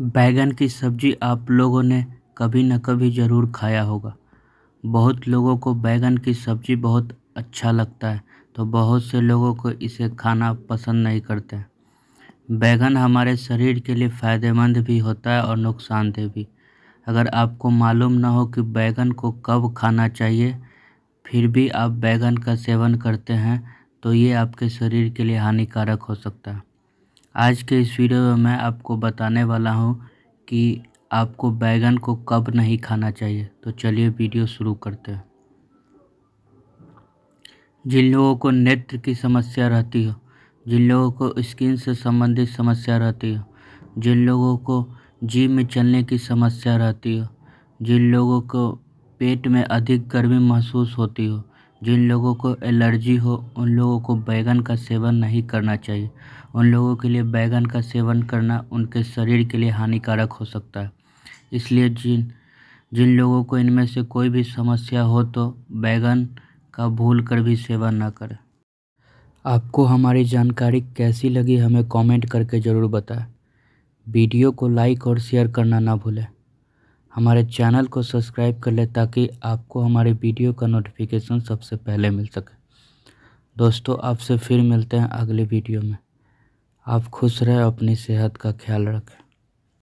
बैगन की सब्जी आप लोगों ने कभी न कभी ज़रूर खाया होगा बहुत लोगों को बैगन की सब्जी बहुत अच्छा लगता है तो बहुत से लोगों को इसे खाना पसंद नहीं करते बैगन हमारे शरीर के लिए फ़ायदेमंद भी होता है और नुकसानदेह भी अगर आपको मालूम ना हो कि बैगन को कब खाना चाहिए फिर भी आप बैगन का सेवन करते हैं तो ये आपके शरीर के लिए हानिकारक हो सकता है आज के इस वीडियो में मैं आपको बताने वाला हूँ कि आपको बैगन को कब नहीं खाना चाहिए तो चलिए वीडियो शुरू करते हैं जिन लोगों को नेत्र की समस्या रहती हो जिन लोगों को स्किन से संबंधित समस्या रहती हो जिन लोगों को जी में चलने की समस्या रहती हो जिन लोगों को पेट में अधिक गर्मी महसूस होती हो जिन लोगों को एलर्जी हो उन लोगों को बैंगन का सेवन नहीं करना चाहिए उन लोगों के लिए बैंगन का सेवन करना उनके शरीर के लिए हानिकारक हो सकता है इसलिए जिन जिन लोगों को इनमें से कोई भी समस्या हो तो बैंगन का भूल कर भी सेवन ना करें आपको हमारी जानकारी कैसी लगी हमें कमेंट करके ज़रूर बताएं वीडियो को लाइक और शेयर करना ना भूलें हमारे चैनल को सब्सक्राइब कर लें ताकि आपको हमारे वीडियो का नोटिफिकेशन सबसे पहले मिल सके दोस्तों आपसे फिर मिलते हैं अगले वीडियो में आप खुश रहें अपनी सेहत का ख्याल रखें